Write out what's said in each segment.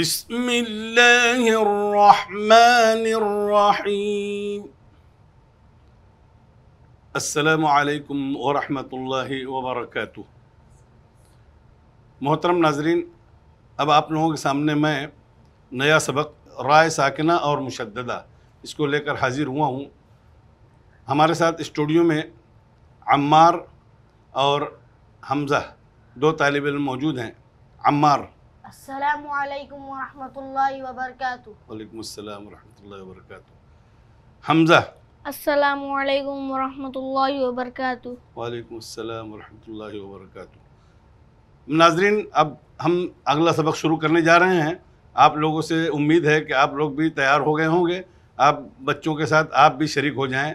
بسم الله الرحمن الرحيم अस्सलाम वालेकुम वरहमतुल्लाहि वबरकatuh मोहतरम नाजरीन अब आप लोगों के सामने मैं नया सबक राय साकिना और मुशद्दा इसको लेकर हाज़िर हुआ हूँ हमारे साथ स्टूडियो में अम्मार और हमज़ा दो तालब इम मौजूद हैं अम्मार अस्सलाम नाजरीन अब हम अगला सबक शुरू करने जा रहे हैं आप लोगों से उम्मीद है कि आप लोग भी तैयार हो गए होंगे आप बच्चों के साथ आप भी शरीक हो जाए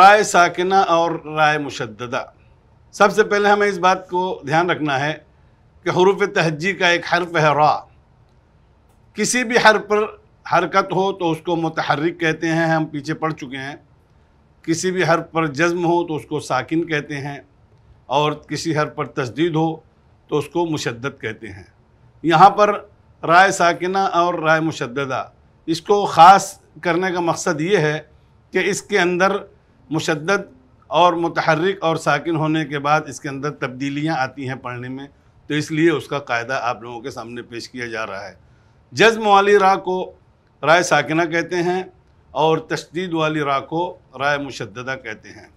राय साकिना और राय मुशद्दा सबसे पहले हमें इस बात को ध्यान रखना है कि हरूफ तहजी का एक हरफ है रा किसी भी हर पर हरकत हो तो उसको मतहरक कहते हैं हम पीछे पढ़ चुके हैं किसी भी हर पर जज्म हो तो उसको साकिन कहते हैं और किसी हर पर तस्दीद हो तो उसको मुशद्दत कहते हैं यहाँ पर राय साकिना और राय मुशद्दा इसको ख़ास करने का मकसद ये है कि इसके अंदर मुशद्दत और मतहरक और साकिन होने के बाद इसके अंदर तब्दीलियाँ आती हैं पढ़ने में तो इसलिए उसका कायदा आप लोगों के सामने पेश किया जा रहा है जज वाली राह को राय साकिना कहते हैं और तशदीद वाली राह को राय मुशदा कहते हैं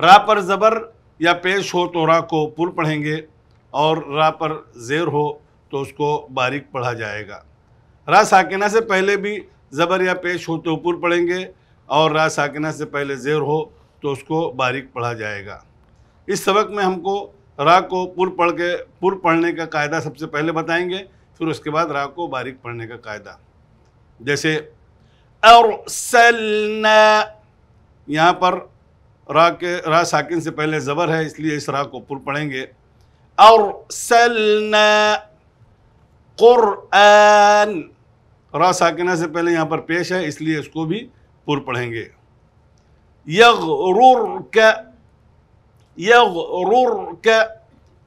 राह पर ज़बर या पेश हो तो राह को पुर पढ़ेंगे और राह पर जेर हो तो उसको बारीक पढ़ा जाएगा रा साकिना से पहले भी ज़बर या पेश हो तो पुर पढ़ेंगे और राय साकिना से पहले जेर हो तो उसको बारीक पढ़ा जाएगा इस सबक में हमको रा को पुर पढ़ के पुर पढ़ने का कायदा सबसे पहले बताएंगे फिर उसके बाद रा को बारीक पढ़ने का कायदा जैसे और यहाँ पर रा के रा साकिन से पहले ज़बर है इसलिए इस रा को पुर पढ़ेंगे और कुरआन रा साकिना से पहले यहाँ पर पेश है इसलिए इसको भी पुर पढ़ेंगे यगरुर का यगरुरक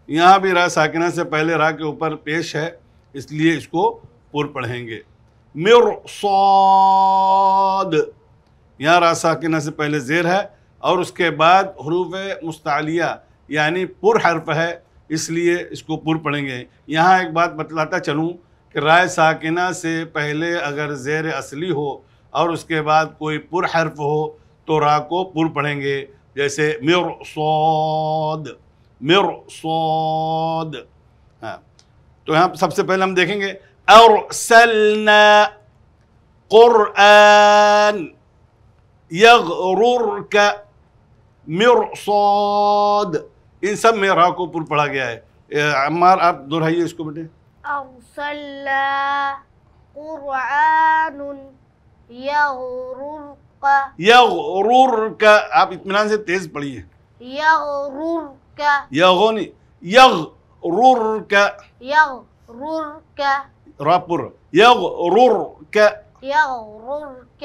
यहाँ भी रा साकिना से पहले रा के ऊपर पेश है इसलिए इसको पुर पढ़ेंगे मिर सौद यहाँ रा साकिना से पहले जेर है और उसके बाद हरूफ मुस्तालिया यानी पुर हर्फ है इसलिए इसको पुर पढ़ेंगे यहाँ एक बात बतलाता चलूँ कि राय साकिना से पहले अगर जेर असली हो और उसके बाद कोई पुर हर्फ हो तो रा को पुर पढ़ेंगे جلسة मिरसौद मिरसौद हाँ तो यहाँ सबसे पहले हम देखेंगे अरसलना कुरआन यगरुरक मिरसौद इन सब में रा को पुर पढ़ा गया है अम्मार आप दोहराइए इसको बेटे अरसलना कुरआन यगरुरक يغررك आप इत्मीनान से तेज पढ़िए يغررك يغني يغررك يغررك رابر يغررك يغررك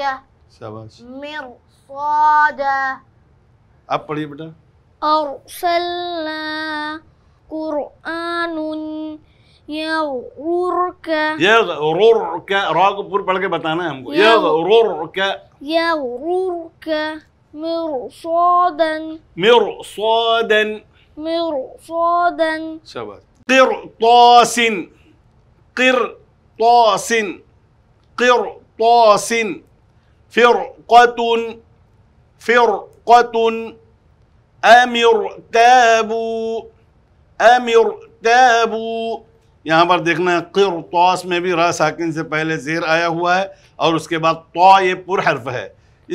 शाबाश مرصاد आप पढ़िए बेटा أرسلنا قرآن يا يا يغررك راغب غرب لك يا है हमको يغررك يغررك مرصادا مرصادا مرصادا شباب قرطاس قرطاس قرطاس فرقة فرقة أمير تابو यहाँ पर देखना क़िर तोस में भी रा साकिन से पहले ज़ेर आया हुआ है और उसके बाद तो ये पुर हर्फ है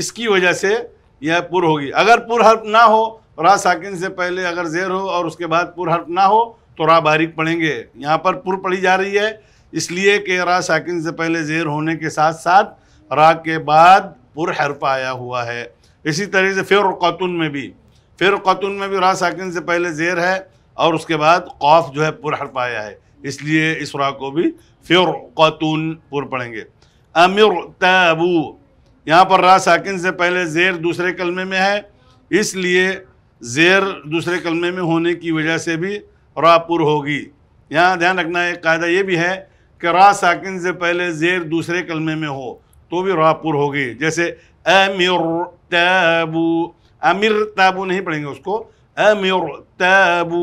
इसकी वजह से यह पुर होगी अगर पुर हर्फ ना हो रा साकिन से पहले अगर ज़ेर हो और उसके बाद पुर हर्फ ना हो तो रा बारीक पढ़ेंगे यहाँ पर पुर पढ़ी जा रही है इसलिए कि रा साकिन से पहले ज़ेर होने के साथ साथ रा के बाद पुर हर्फ आया हुआ है इसी तरह से फिर कतुन में भी फिर कतुन में भी रा साकिन से पहले ज़ेर है और उसके बाद खौफ जो है पुर हर्फ आया है इसलिए इस राह को भी फिर कतून पुर पढ़ेंगे अमिर तबू यहाँ पर रा साकिन से पहले ज़ेर दूसरे कलमे में है इसलिए ज़ेर दूसरे कलमे में होने की वजह से भी पुर होगी यहाँ ध्यान रखना एक कायदा ये भी है कि रा साकिन से पहले ज़ेर दूसरे कलमे में हो तो भी पुर होगी जैसे अमिर तबू अमिर तबू नहीं पढ़ेंगे उसको अमिर तबू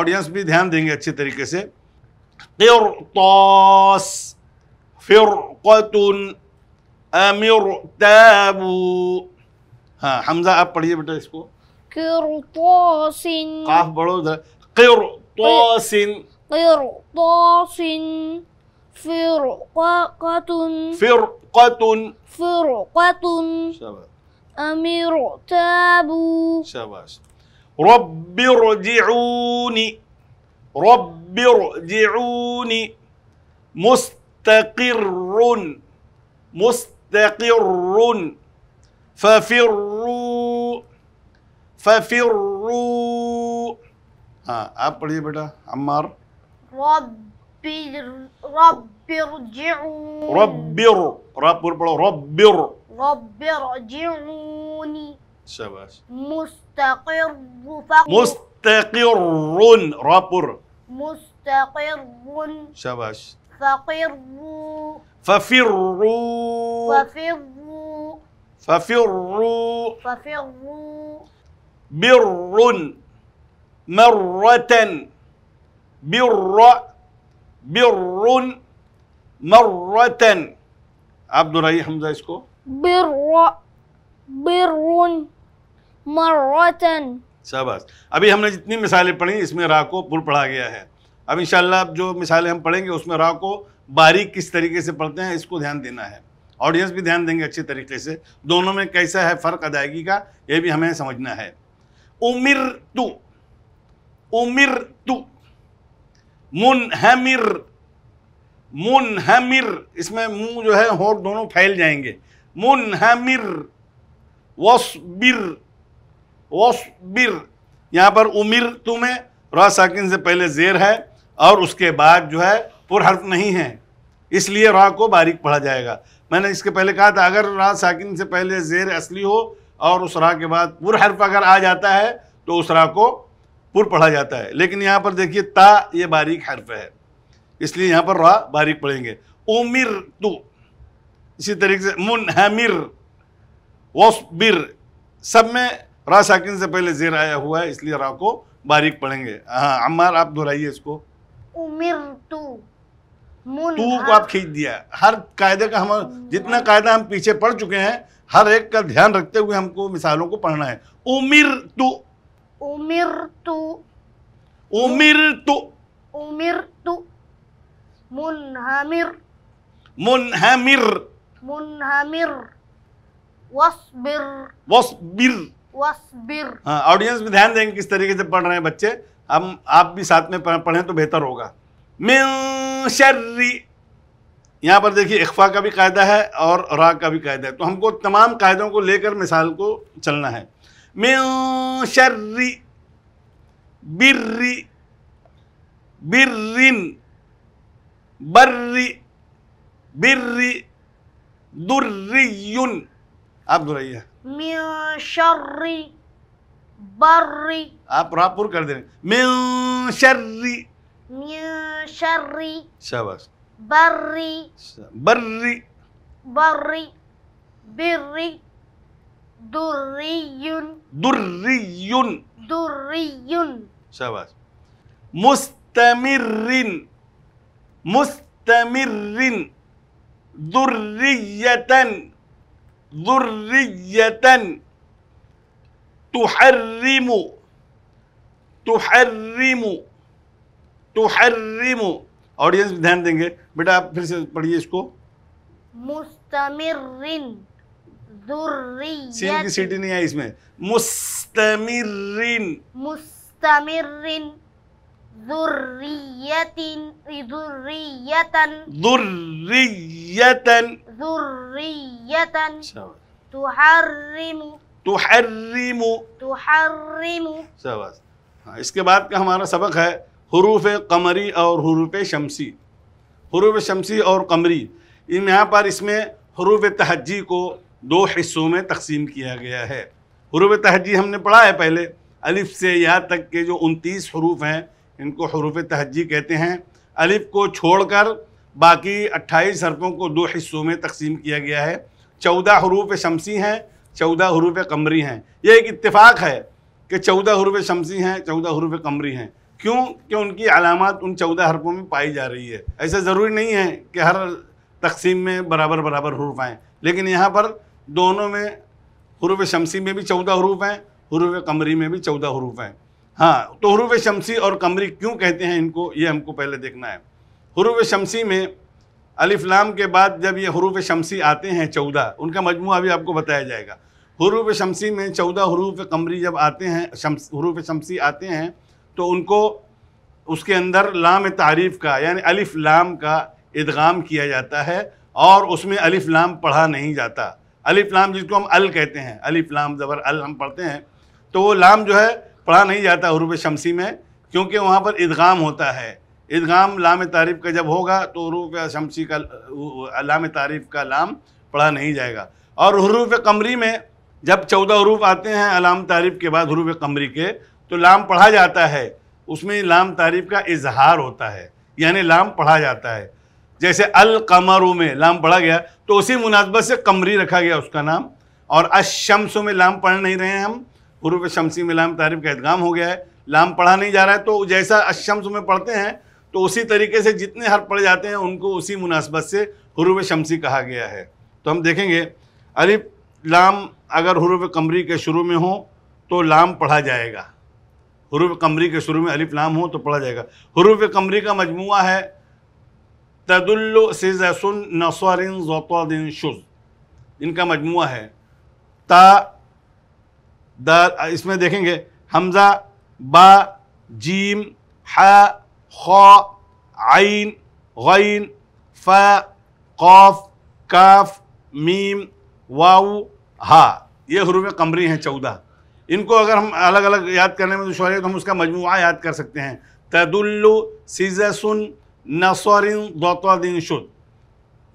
ऑडियंस भी ध्यान देंगे अच्छे तरीके से قرطاس فرقة أمرتاب ها حمزة آپ پڑھئے بیٹا اس قرطاس قاف بڑھو در قرطاس قرطاس فرقة فرقة فرقة أمرتاب شباش رب ارجعوني رب ارجعوني مستقر مستقر ففروا ففروا ها آه، أبلي بدا عمار رب رب ارجعوني رب رب ار ارجعوني شباش مستقر فقر مستقر رابر مستقر شباش فقروا ففروا ففروا ففروا ففروا بر مرة بر بر مرة عبد الرحيم حمزة اسكو بر بر مرة शाबाश अभी हमने जितनी मिसालें पढ़ी इसमें रा को पुल पढ़ा गया है अब इन जो मिसालें हम पढ़ेंगे उसमें रा को बारीक किस तरीके से पढ़ते हैं इसको ध्यान देना है ऑडियंस भी ध्यान देंगे अच्छे तरीके से दोनों में कैसा है फ़र्क अदायगी का ये भी हमें समझना है उमिर तु उमिर तु मुन हैमिर इसमें मुंह जो है हो दोनों फैल जाएंगे मुन मुनहमिर बिर वसबिर यहाँ पर उमिर तुम्हें रा साकिन से पहले जेर है और उसके बाद जो है पुर हर्फ नहीं है इसलिए रा को बारीक पढ़ा जाएगा मैंने इसके पहले कहा था अगर रा साकिन से पहले जेर असली हो और उस रा के बाद पुर हर्फ अगर आ जाता है तो उस रा को पुर पढ़ा जाता है लेकिन यहाँ पर देखिए ता ये बारीक हर्फ है इसलिए यहाँ पर रा बारीक पढ़ेंगे उमिर तु इसी तरीके से मुन हमिर वस्बिर सब में रा साकिन से पहले जेर आया हुआ है इसलिए रा को बारीक पढ़ेंगे हाँ अमार आप दोहराइए इसको उमिर तू तू को आप खींच दिया हर कायदे का हम जितना कायदा हम पीछे पढ़ चुके हैं हर एक का ध्यान रखते हुए हमको मिसालों को पढ़ना है उमिर तू उमिर तू उमिर तू उमिर तू मुनहमिर मुनहमिर मुनहमिर वस्बिर वस्बिर हाँ ऑडियंस भी ध्यान देंगे किस तरीके से पढ़ रहे हैं बच्चे हम आप भी साथ में पढ़ें तो बेहतर होगा मिन शर्री यहाँ पर देखिए इख्फा का भी कायदा है और रा का भी कायदा है तो हमको तमाम कायदों को लेकर मिसाल को चलना है मिन शर्री बिर्री बिर्रिन बर्री बिर्री दुर्रियुन आप दोहराइए min syarri barri आप रापुर कर देंगे من شر من شر शाबाश barri barri barri birri durriyun durriyun durriyun शाबाश mustamirrin mustamirrin durriyatan ذُرِّيَّةً تُحَرِّمُ تُحَرِّمُ تُحَرِّمُ ऑडियंस भी ध्यान देंगे बेटा आप फिर से पढ़िए इसको मुस्तमिरिन सीन की सीटी नहीं आई इसमें मुस्तमिरिन मुस्तमिरिन दुर्रियतिन दुर्रियतन दुर्रियतन ذرية تحرم तुहर्रिमु तुहर्रिमु शाबाश हाँ इसके बाद का हमारा सबक है हरूफ कमरी और हरूफ शमसी हरूफ शमसी और कमरी इन यहाँ पर इसमें हरूफ तहजी को दो हिस्सों में तकसीम किया गया है हरूफ तहजी हमने पढ़ा है पहले अलिफ से या तक के जो उनतीस हरूफ हैं इनको हरूफ तहजी कहते हैं अलिफ को छोड़कर बाकी अट्ठाईस हरफों को दो हिस्सों में तकसीम किया गया है चौदह हरूफ शमसी हैं चौदह हरूफ कमरी हैं यह एक इतफाक़ है कि चौदह हरूफ शमसी हैं चौदह हरूफ कमरी हैं क्यों कि उनकी अलामत उन चौदह हरफों में पाई जा रही है ऐसा ज़रूरी नहीं है कि हर तकसीम में बराबर बराबर हरूफ आएँ लेकिन यहाँ पर दोनों में हरूफ शमसी में भी चौदह हरूफ हैं हरूफ कमरी में भी चौदह हरूफ हैं हाँ तो हरूफ शमसी और कमरी क्यों कहते हैं इनको ये हमको पहले देखना है हरूफ शमसी में अलिफ्लाम के बाद जब ये हरूफ शमसी आते हैं चौदह उनका मजमू भी आपको बताया जाएगा हरूफ शमसी में चौदह हरूफ कमरी जब आते हैं हरूफ शमसी आते हैं तो उनको उसके अंदर लाम तारीफ़ का यानी अलिफ लाम का इदगाम किया जाता है और उसमें अलिफ लाम पढ़ा नहीं जाता अलिफ लाम जिसको हम अल कहते हैं अलिफ लाम ज़बर अल हम पढ़ते हैं तो वो लाम जो है पढ़ा नहीं जाता हरूफ शमसी में क्योंकि वहाँ पर इदगाम होता है इदगाम लाम तारीफ का जब होगा तो हरूफ शमसी का लाम तारीफ का लाम पढ़ा नहीं जाएगा और हरूफ कमरी में जब चौदह हरूफ आते हैं अलाम तारीफ के बाद हरूफ कमरी के तो लाम पढ़ा जाता है उसमें लाम तारीफ का इजहार होता है यानी लाम पढ़ा जाता है जैसे अल कमर में लाम पढ़ा गया तो उसी मुनासबत से कमरी रखा गया उसका नाम और अशम्स में लाम पढ़ नहीं रहे हैं हम हरूफ शमसी में लाम तारीफ का इदगाम हो गया है लाम पढ़ा नहीं जा रहा है तो जैसा अशम्स में पढ़ते हैं तो उसी तरीके से जितने हर्फ पढ़े जाते हैं उनको उसी मुनासबत से हरूब शमसी कहा गया है तो हम देखेंगे अलिफ लाम अगर हरूब कमरी के शुरू में हो तो लाम पढ़ा जाएगा हरूब कमरी के शुरू में अलिफ लाम हो तो पढ़ा जाएगा हरूब कमरी का मजमु है तदुल्ल नसरिन जोतदिन शुज़ इनका मजमु है ता दा इसमें देखेंगे हमज़ा बा जीम हा خاء عين غين فاء قاف كاف मीम वाऊ हा ये हरूफ कमरी हैं चौदह इनको अगर हम अलग अलग याद करने में दुशारे तो हम उसका मजमू याद कर सकते हैं तदुल्लु सिजसुन नसौरिन दिन शुद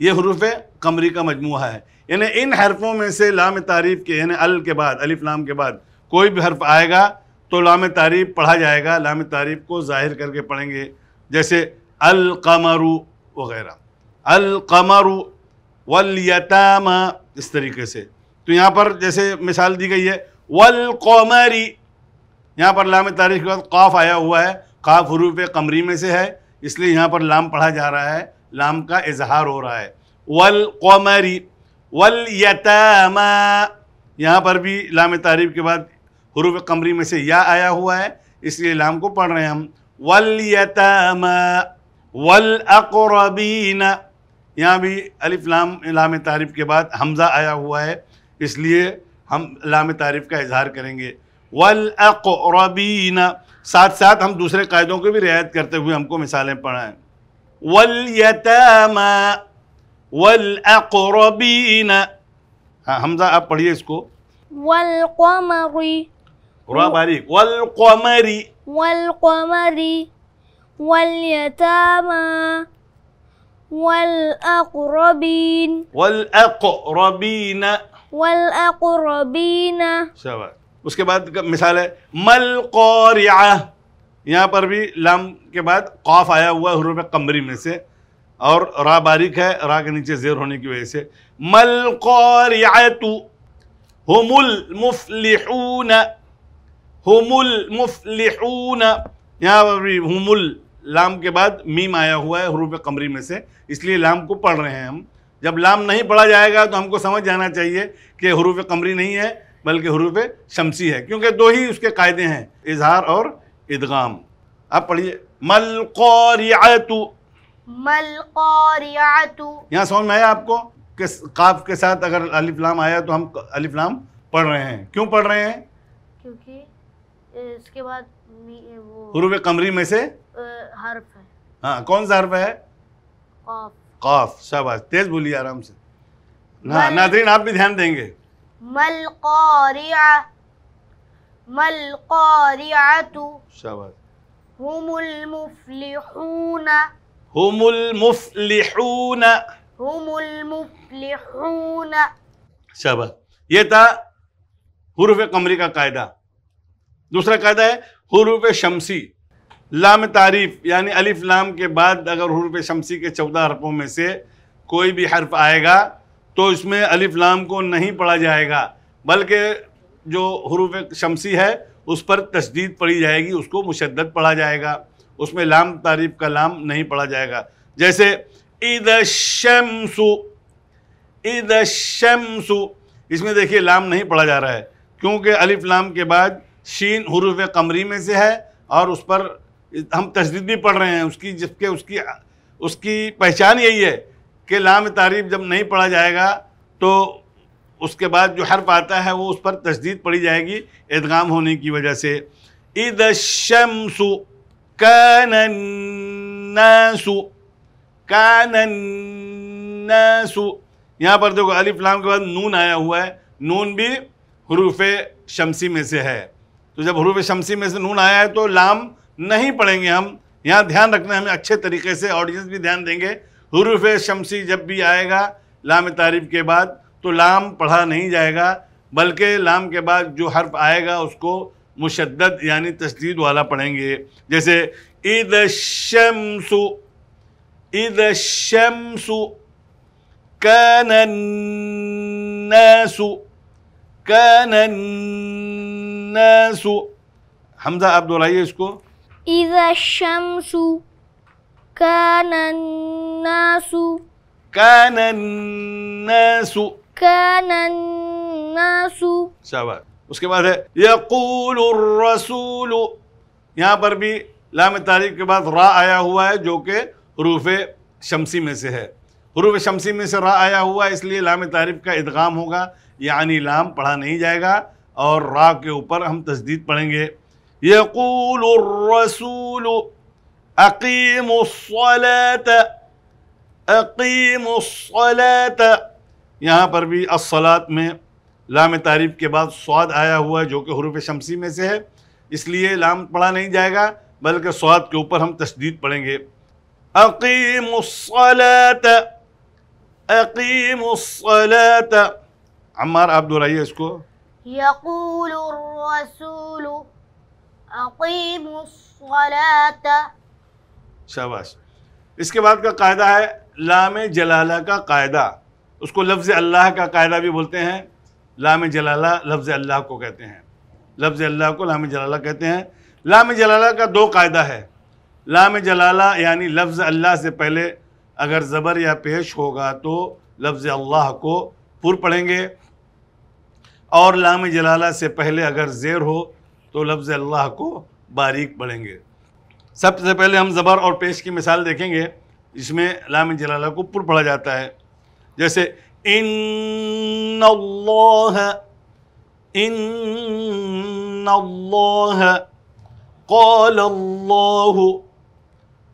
ये हरूफ कमरी का मजमू है यानी इन हरफों में से लाम तारीफ़ के यानी अल के बाद अलिफ लाम के बाद कोई भी हर्फ आएगा तो लाम तारीफ पढ़ा जाएगा लाम तारीफ को ज़ाहिर करके पढ़ेंगे जैसे अल अलकमरु वगैरह अल अलकमरु वलयतामा इस तरीके से तो यहाँ पर जैसे मिसाल दी गई है वल कौमरी यहाँ पर लाम तारीफ़ के बाद काफ आया हुआ है काफ हरूफ कमरी में से है इसलिए यहाँ पर लाम पढ़ा जा रहा है लाम का इजहार हो रहा है वल कौमरी वल यतामा यहाँ पर भी लाम तारीफ के बाद हरूफ कमरी में से या आया हुआ है इसलिए लाम को पढ़ रहे हैं हम वल यतम वल यहाँ भी अलिफ लाम लाम तारीफ़ के बाद हमज़ा आया हुआ है इसलिए हम लाम तारीफ़ का इजहार करेंगे वल साथ साथ हम दूसरे कायदों को भी रियायत करते हुए हमको मिसालें पढ़ाएँ वल यतम वल हाँ हमज़ा आप पढ़िए इसको वल رابعي والقمر والقمر واليتامى والأقربين والأقربين والأقربين سواء اس کے بعد مثال ہے ملقارعہ یہاں پر بھی لام کے بعد قاف آیا ہوا حروف قمری میں سے اور را باریک ہے را کے نیچے زیر ہونے کی وجہ سے ملقارعہ هم المفلحون हुमुल मुफलिहून यहाँ पर हुमुल लाम के बाद मीम आया हुआ है हरूप कमरी में से इसलिए लाम को पढ़ रहे हैं हम जब लाम नहीं पढ़ा जाएगा तो हमको समझ जाना चाहिए कि हरूफ कमरी नहीं है बल्कि हरूफ शमसी है क्योंकि दो ही उसके कायदे हैं इजहार और इदगाम आप पढ़िए मल मलकौरियातु यहाँ समझ में आया आपको किस काफ के साथ अगर अलिफ लाम आया तो हम अलिफ लाम पढ़ रहे हैं क्यों पढ़ रहे हैं क्योंकि इसके बाद वो हरूफ कमरी में से हर्फ है हाँ कौन सा हर्फ है काफ शाबाश तेज बोलिए आराम से ना नादरीन आप भी ध्यान देंगे मल मल शाबाश ये था हुरूफ कमरी का कायदा दूसरा कायदा है हरूफ शमसी लाम तारीफ यानी अलिफ लाम के बाद अगर हरूफ शमसी के चौदह हरफों में से कोई भी हर्फ आएगा तो इसमें अलिफ लाम को नहीं पढ़ा जाएगा बल्कि जो हरूफ शमसी है उस पर तशदीद पढ़ी जाएगी उसको मुशद पढ़ा जाएगा उसमें लाम तारीफ का लाम नहीं पढ़ा जाएगा जैसे ईद शमसु ईद शमसु इसमें देखिए लाम नहीं पढ़ा जा रहा है क्योंकि अलिफ लाम के बाद शीन हरूफ कमरी में से है और उस पर हम तजदीद भी पढ़ रहे हैं उसकी जबकि उसकी उसकी पहचान यही है कि लाम तारीफ जब नहीं पढ़ा जाएगा तो उसके बाद जो हर आता है वो उस पर तजदीद पढ़ी जाएगी इदगाम होने की वजह से ईद शमसु कानसु कानसु यहाँ पर देखो अलिफ लाम के बाद नून आया हुआ है नून भी हरूफ शमसी में से है तो जब हरूफ शमसी में से नून आया है तो लाम नहीं पढ़ेंगे हम यहाँ ध्यान रखना हमें अच्छे तरीके से ऑडियंस भी ध्यान देंगे हरूफ शमसी जब भी आएगा लाम तारीफ के बाद तो लाम पढ़ा नहीं जाएगा बल्कि लाम के बाद जो हर्फ आएगा उसको मुशद यानी तस्दीद वाला पढ़ेंगे जैसे ईद शमसु ईद शमसु कनसु हमजा आप दोहराइए इसको इजा शमसु कैन नासु कैन उसके बाद है यकूल रसूल यहाँ पर भी लाम तारीफ के बाद रा आया हुआ है जो कि रूफ शमसी में से है रूफ शमसी में से रा आया हुआ है इसलिए लाम तारीफ का इदगाम होगा यानी लाम पढ़ा नहीं जाएगा और रा के ऊपर हम तस्दीद पढ़ेंगे यकूल रसूल अकीम अकीम यहाँ पर भी असलात में लाम तारीफ़ के बाद स्वाद आया हुआ है जो कि हरूफ शमसी में से है इसलिए लाम पढ़ा नहीं जाएगा बल्कि स्वाद के ऊपर हम तस्दीद पढ़ेंगे अकीम अकीम अम्मार आप दोहराइए इसको यकूल शाबाश इसके बाद का कायदा है लाम जलाला का कायदा उसको लफ्ज़ अल्लाह का कायदा भी बोलते हैं लाम जलाला लफ्ज़ अल्लाह को कहते हैं लफ्ज़ अल्लाह को लाम जलाला कहते हैं लाम जलाला का दो कायदा है लाम जलाला यानी लफ्ज़ अल्लाह से पहले अगर ज़बर या पेश होगा तो लफ्ज़ अल्लाह को पुर पढ़ेंगे और लाम जलाला से पहले अगर ज़ेर हो तो लफ्ज़ अल्लाह को बारीक पढ़ेंगे सबसे पहले हम ज़बर और पेश की मिसाल देखेंगे इसमें लाम जलाला को पुर पढ़ा जाता है जैसे इन इन قال الله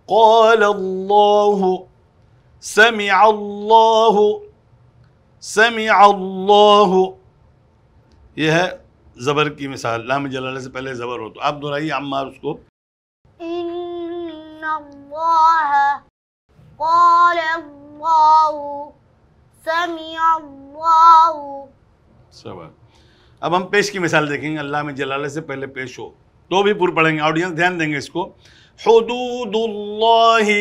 قال الله سمع ये है ज़बर की मिसाल लाम जलाले से पहले ज़बर हो तो आप दोहराइए अम्मार उसको अब हम पेश की मिसाल देखेंगे अल्लाह में जलाले से पहले पेश हो तो भी पूर्व पढ़ेंगे ऑडियंस ध्यान देंगे इसको हदूदुल्लाही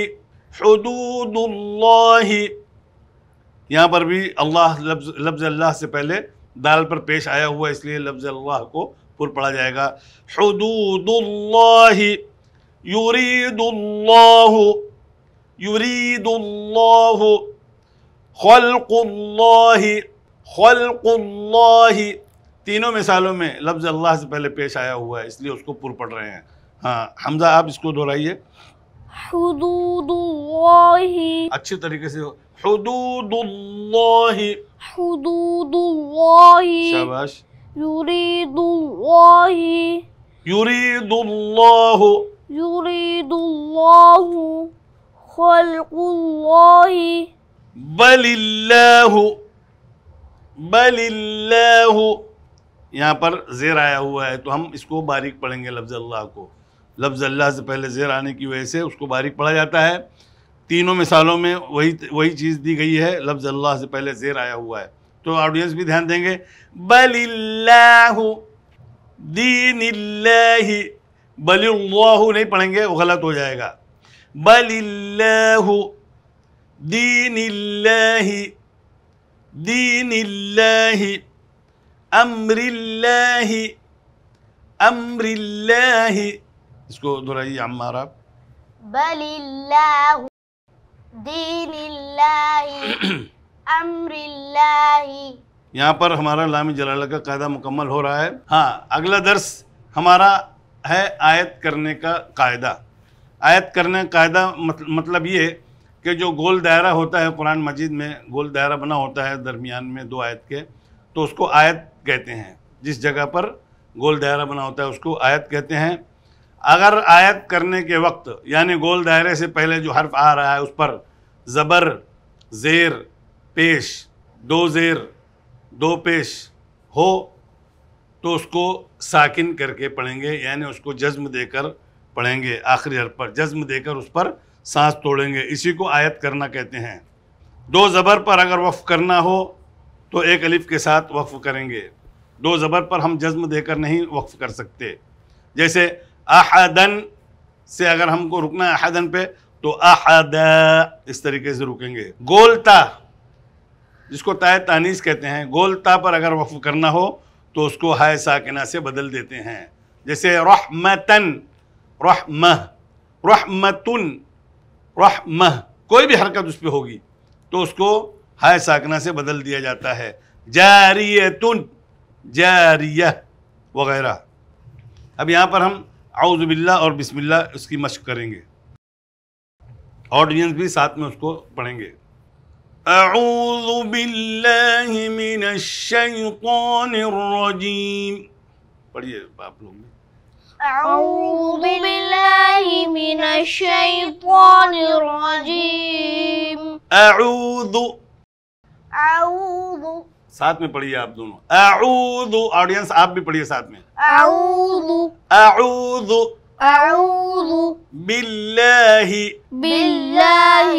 यहाँ पर भी अल्लाह लफ्ज अल्लाह से पहले दाल पर पेश आया हुआ इसलिए लफ्ज़ अल्लाह को पुर पढ़ा जाएगा हदूदुल्लाह युरीदुल्लाह युरीदुल्लाह खल्कुल्लाह खल्कुल्लाह तीनों मिसालों में लफ्ज़ अल्लाह से पहले पेश आया हुआ है इसलिए उसको पुर पढ़ रहे हैं हाँ हमजा आप इसको दोहराइए अच्छे तरीके से حدود حدود الله الله الله شباش يريد يريد الله يريد الله خلق الله بل الله بل الله यहाँ पर जेर आया हुआ है तो हम इसको बारीक पढ़ेंगे लफ्ज़ अल्लाह को लफ्ज़ अल्लाह से पहले जेर आने की वजह से उसको बारीक पढ़ा जाता है तीनों मिसालों में वही वही चीज़ दी गई है लफ्ज़ अल्लाह से पहले जेर आया हुआ है तो ऑडियंस भी ध्यान देंगे बलिल्लाहु दीन बलि नहीं पढ़ेंगे वो गलत हो जाएगा बलिल्लाहु दीन दीन अम्रिल्लाहि अम्रिल्लाहि इसको दोहराइए अम्मा आप बलिल्लाहु दीन यहाँ पर हमारा लामी जलाल का कायदा मुकम्मल हो रहा है हाँ अगला दर्स हमारा है आयत करने का कायदा आयत करने का कायदा मत, मतलब ये कि जो गोल दायरा होता है कुरान मजीद में गोल दायरा बना होता है दरमियान में दो आयत के तो उसको आयत कहते हैं जिस जगह पर गोल दायरा बना होता है उसको आयत कहते हैं अगर आयत करने के वक्त यानी गोल दायरे से पहले जो हर्फ आ रहा है उस पर ज़बर ज़ेर पेश दो ज़ेर दो पेश हो तो उसको साकिन करके पढ़ेंगे यानी उसको जज्म देकर पढ़ेंगे आखिरी हर पर जज्म देकर उस पर सांस तोड़ेंगे इसी को आयत करना कहते हैं दो ज़बर पर अगर वफ़ करना हो तो एक अलिफ के साथ वफ़ करेंगे दो ज़बर पर हम जज्म देकर नहीं वफ़ कर सकते जैसे अहदन से अगर हमको रुकना है अहदन पे तो अहद इस तरीके से रुकेंगे गोलता जिसको ताय तानीस कहते हैं गोलता पर अगर वफ करना हो तो उसको हाय साकिना से बदल देते हैं जैसे रहमतन रहमह रहमतुन रहमह कोई भी हरकत उस पर होगी तो उसको हाय साकना से बदल दिया जाता है जारियतुन जारिया वगैरह अब यहाँ पर हम आउज़बिल्ला और बिस्मिल्ला उसकी मश्क़ करेंगे ऑडियंस भी साथ में उसको पढ़ेंगे أعوذ بالله من الشيطان الرجيم पढ़िए आप लोग में أعوذ بالله من الشيطان الرجيم أعوذ أعوذ साथ में पढ़िए आप दोनों अऊदु ऑडियंस आप भी पढ़िए साथ में अऊदु अऊदु أعوذ بالله بالله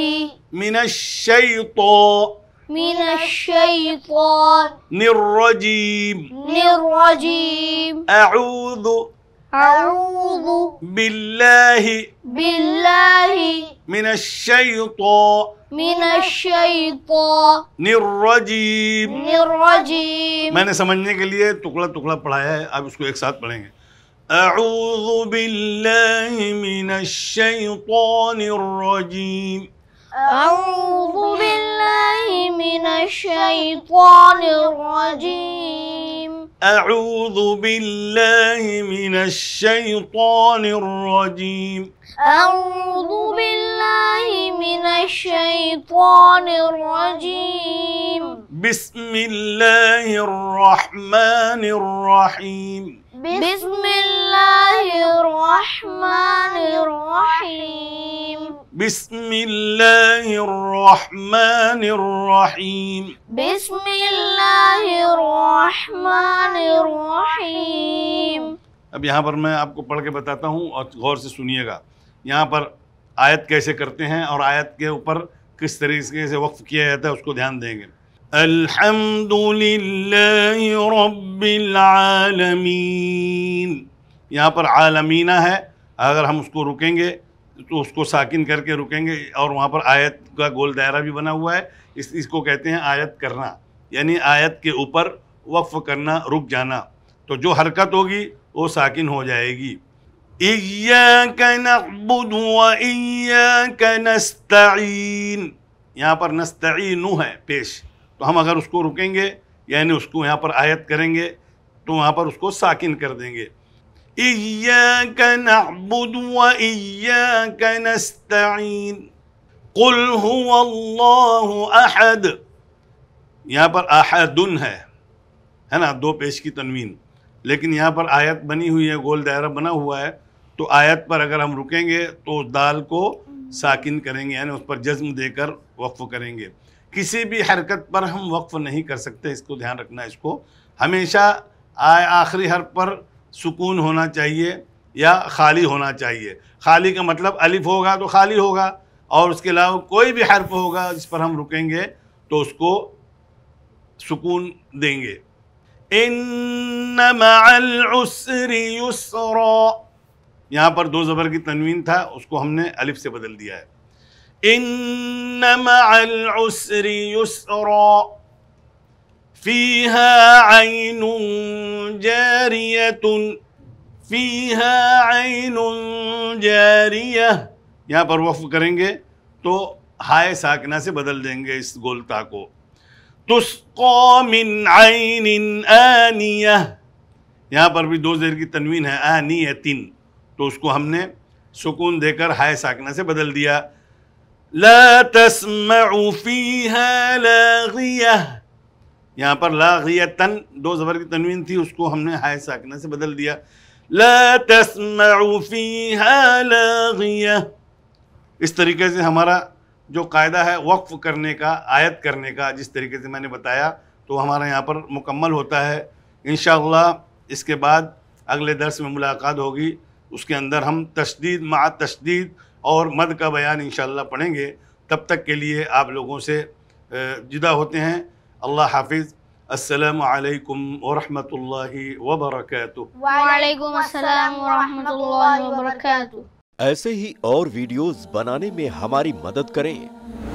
من الشيطان من الشيطان الرجيم الرجيم أعوذ أعوذ بالله بالله من الشيطان من الشيطان الرجيم الرجيم मैंने समझने के लिए टुकड़ा टुकड़ा पढ़ाया है आप इसको एक साथ पढ़ेंगे أعوذ بالله من الشيطان الرجيم أعوذ بالله من الشيطان الرجيم أعوذ بالله من الشيطان الرجيم أعوذ بالله من الشيطان الرجيم بسم الله الرحمن الرحيم बिस्मिल्लाहिर्रहमानिर्रहीम बिस्मिल्लाहिर्रहमानिर्रहीम बिस्मिल्लाहिर्रहमानिर्रहीम अब यहाँ पर मैं आपको पढ़ के बताता हूँ और गौर से सुनिएगा यहाँ पर आयत कैसे करते हैं और आयत के ऊपर किस तरीके से वक्फ किया जाता है उसको ध्यान देंगे الحمد यहाँ पर आलमीना है अगर हम उसको रुकेंगे तो उसको साकिन करके रुकेंगे और वहाँ पर आयत का गोल दायरा भी बना हुआ है इस इसको कहते हैं आयत करना यानी आयत के ऊपर वक्फ़ करना रुक जाना तो जो हरकत होगी वो साकिन हो जाएगी इयाक यहाँ पर नस्तईनु है पेश तो हम अगर उसको रुकेंगे यानी उसको यहाँ पर आयत करेंगे तो वहाँ पर उसको साकिन कर देंगे कुल نعبد यहाँ पर अहदन है है ना दो पेश की तनवीन लेकिन यहाँ पर आयत बनी हुई है गोल दायरा बना हुआ है तो आयत पर अगर हम रुकेंगे तो दाल को साकिन करेंगे यानी उस पर जज्म देकर वक्फ करेंगे किसी भी हरकत पर हम वक्फ नहीं कर सकते इसको ध्यान रखना इसको हमेशा आए आखिरी हर पर सुकून होना चाहिए या खाली होना चाहिए खाली का मतलब अलिफ होगा तो खाली होगा और उसके अलावा कोई भी हर्फ होगा जिस पर हम रुकेंगे तो उसको सुकून देंगे यहाँ पर दो ज़बर की तनवीन था उसको हमने अलिफ से बदल दिया है إن مع العسر يسرا فيها عين جارية फीहा आइन जारिया यहाँ पर वफ करेंगे तो हाय साकना से बदल देंगे इस गोलता को तुस्को मिन आइन आनिया यहाँ पर भी दो देर की तनवीन है आनिया तीन तो उसको हमने सुकून देकर हाय साकना से बदल दिया ला तस्म यहाँ पर लागिया तन दो ज़बर की तनवीन थी उसको हमने हाय साकना से बदल दिया ला तस्म फीहा इस तरीके से हमारा जो कायदा है वक्फ़ करने का आयत करने का जिस तरीके से मैंने बताया तो हमारा यहाँ पर मुकम्मल होता है इन इसके बाद अगले दर्स में मुलाकात होगी उसके अंदर हम तशदीद मा तशदीद और मद का बयान इन पढ़ेंगे तब तक के लिए आप लोगों से जुदा होते हैं अल्लाह हाफिज़ असलकम व वबरक ऐसे ही और वीडियोस बनाने में हमारी मदद करें